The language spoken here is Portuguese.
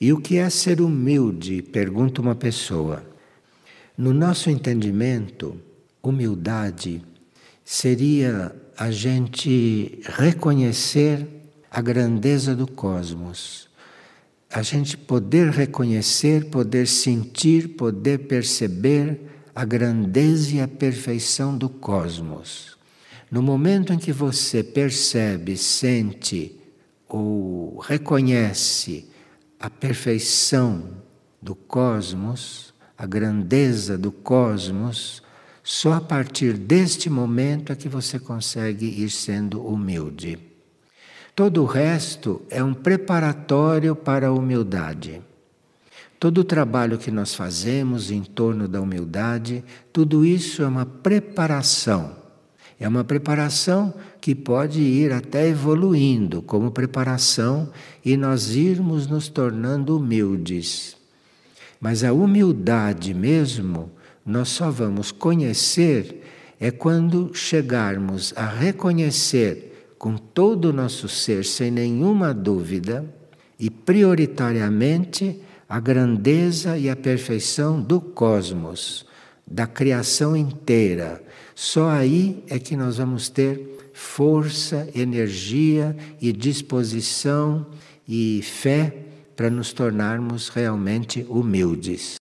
E o que é ser humilde? pergunta uma pessoa. No nosso entendimento, humildade seria a gente reconhecer a grandeza do cosmos. A gente poder reconhecer, poder sentir, poder perceber a grandeza e a perfeição do cosmos. No momento em que você percebe, sente ou reconhece a perfeição do cosmos, a grandeza do cosmos, só a partir deste momento é que você consegue ir sendo humilde. Todo o resto é um preparatório para a humildade. Todo o trabalho que nós fazemos em torno da humildade, tudo isso é uma preparação é uma preparação que pode ir até evoluindo como preparação e nós irmos nos tornando humildes. Mas a humildade mesmo nós só vamos conhecer é quando chegarmos a reconhecer com todo o nosso ser, sem nenhuma dúvida, e prioritariamente a grandeza e a perfeição do cosmos da criação inteira. Só aí é que nós vamos ter força, energia e disposição e fé para nos tornarmos realmente humildes.